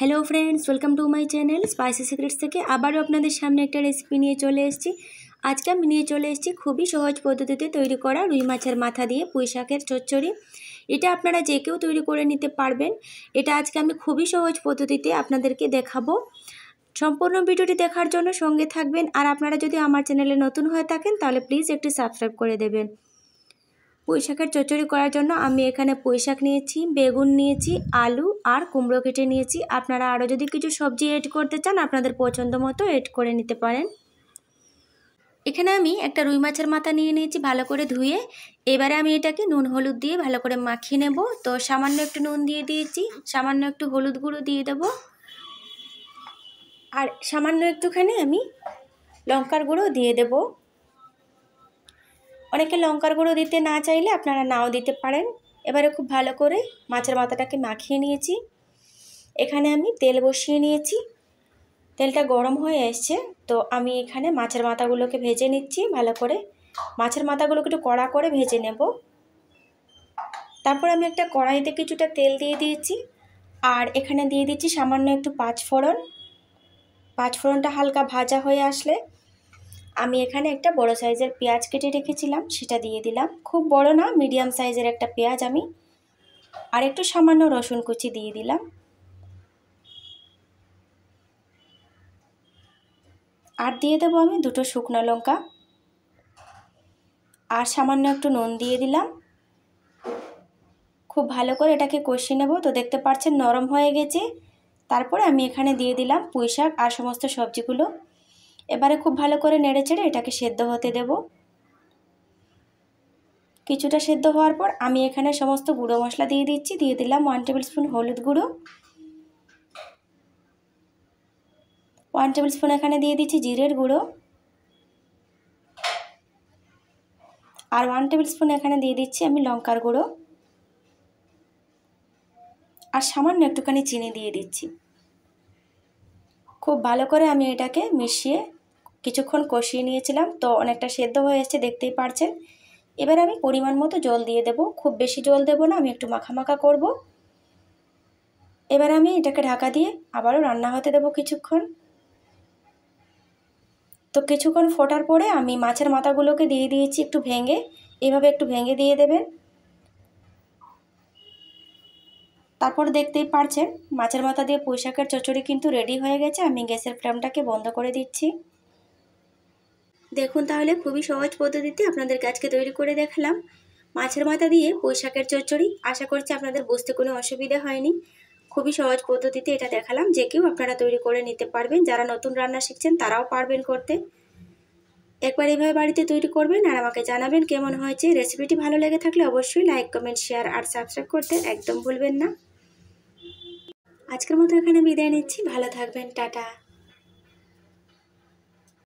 hello friends welcome to my channel spicy secrets থেকে আবারও আপনাদের সামনে একটা রেসিপি নিয়ে চলে এসেছি আজকে আমি নিয়ে চলে এসেছি খুবই সহজ পদ্ধতিতে তৈরি করা রুই মাছের মাথা দিয়ে পুঁই শাকের চচ্চড়ি এটা আপনারা যে কেউ তৈরি করে নিতে পারবেন এটা আজকে আমি খুবই সহজ পদ্ধতিতে আপনাদেরকে দেখাবো সম্পূর্ণ ভিডিওটি দেখার জন্য সঙ্গে থাকবেন আর আপনারা যদি আমার চ্যানেলে নতুন হয়ে থাকেন তাহলে প্লিজ একটু সাবস্ক্রাইব করে দেবেন পুঁইশাকের চচ্চড়ি করার জন্য আমি এখানে পুঁইশাক নিয়েছি বেগুন নিয়েছি আলু আর কুমড়ো কেটে নিয়েছি আপনারা আরও যদি কিছু সবজি এড করতে চান আপনাদের পছন্দ মতো এড করে নিতে পারেন এখানে আমি একটা রুই মাছের মাথা নিয়ে নিয়েছি ভালো করে ধুয়ে এবারে আমি এটাকে নুন হলুদ দিয়ে ভালো করে মাখিয়ে নেব তো সামান্য একটু নুন দিয়ে দিয়েছি সামান্য একটু হলুদ গুঁড়ো দিয়ে দেব আর সামান্য একটুখানি আমি লঙ্কার গুঁড়ো দিয়ে দেবো অনেকে লঙ্কার গুঁড়ো দিতে না চাইলে আপনারা নাও দিতে পারেন এবারে খুব ভালো করে মাছের মাথাটাকে মাখিয়ে নিয়েছি এখানে আমি তেল বসিয়ে নিয়েছি তেলটা গরম হয়ে এসছে তো আমি এখানে মাছের মাথাগুলোকে ভেজে নিচ্ছি ভালো করে মাছের মাথাগুলোকে একটু কড়া করে ভেজে নেব তারপর আমি একটা কড়াইতে কিছুটা তেল দিয়ে দিয়েছি আর এখানে দিয়ে দিচ্ছি সামান্য একটু পাঁচফোড়ন পাঁচফোড়নটা হালকা ভাজা হয়ে আসলে আমি এখানে একটা বড় সাইজের পেঁয়াজ কেটে রেখেছিলাম সেটা দিয়ে দিলাম খুব বড় না মিডিয়াম সাইজের একটা পেঁয়াজ আমি আর একটু সামান্য রসুন কুচি দিয়ে দিলাম আর দিয়ে দেবো আমি দুটো শুকনো লঙ্কা আর সামান্য একটু নুন দিয়ে দিলাম খুব ভালো করে এটাকে কষি নেব তো দেখতে পাচ্ছেন নরম হয়ে গেছে তারপরে আমি এখানে দিয়ে দিলাম পুঁই শাক আর সমস্ত সবজিগুলো এবারে খুব ভালো করে নেড়ে চেড়ে এটাকে সেদ্ধ হতে দেব কিছুটা সেদ্ধ হওয়ার পর আমি এখানে সমস্ত গুঁড়ো মশলা দিয়ে দিচ্ছি দিয়ে দিলাম ওয়ান টেবিল স্পুন হলুদ গুঁড়ো ওয়ান টেবিল স্পুন এখানে দিয়ে দিচ্ছি জিরের গুঁড়ো আর ওয়ান টেবিল স্পুন এখানে দিয়ে দিচ্ছি আমি লঙ্কার গুঁড়ো আর সামান্য একটুখানি চিনি দিয়ে দিচ্ছি খুব ভালো করে আমি এটাকে মিশিয়ে কিছুক্ষণ কষিয়ে নিয়েছিলাম তো অনেকটা সেদ্ধ হয়ে এসছে দেখতেই পারছেন এবার আমি পরিমাণ মতো জল দিয়ে দেব খুব বেশি জল দেব না আমি একটু মাখামাখা করব এবার আমি এটাকে ঢাকা দিয়ে আবারও রান্না হতে দেব কিছুক্ষণ তো কিছুক্ষণ ফোটার পরে আমি মাছের মাথাগুলোকে দিয়ে দিয়েছি একটু ভেঙে এভাবে একটু ভেঙে দিয়ে দেবেন তারপর দেখতেই পারছেন মাছের মাথা দিয়ে পুঁইশাকের চচড়ি কিন্তু রেডি হয়ে গেছে আমি গ্যাসের ফ্লেমটাকে বন্ধ করে দিচ্ছি দেখুন তাহলে খুবই সহজ পদ্ধতিতে আপনাদের গাছকে তৈরি করে দেখালাম মাছের মাথা দিয়ে শাকের চচ্চড়ি আশা করছি আপনাদের বুঝতে কোনো অসুবিধা হয়নি খুবই সহজ পদ্ধতিতে এটা দেখালাম যে কেউ আপনারা তৈরি করে নিতে পারবেন যারা নতুন রান্না শিখছেন তারাও পারবেন করতে একবার এভাবে বাড়িতে তৈরি করবেন আর আমাকে জানাবেন কেমন হয়েছে রেসিপিটি ভালো লেগে থাকলে অবশ্যই লাইক কমেন্ট শেয়ার আর সাবস্ক্রাইব করতে একদম ভুলবেন না আজকের মতো এখানে বিদায় নিচ্ছি ভালো থাকবেন টাটা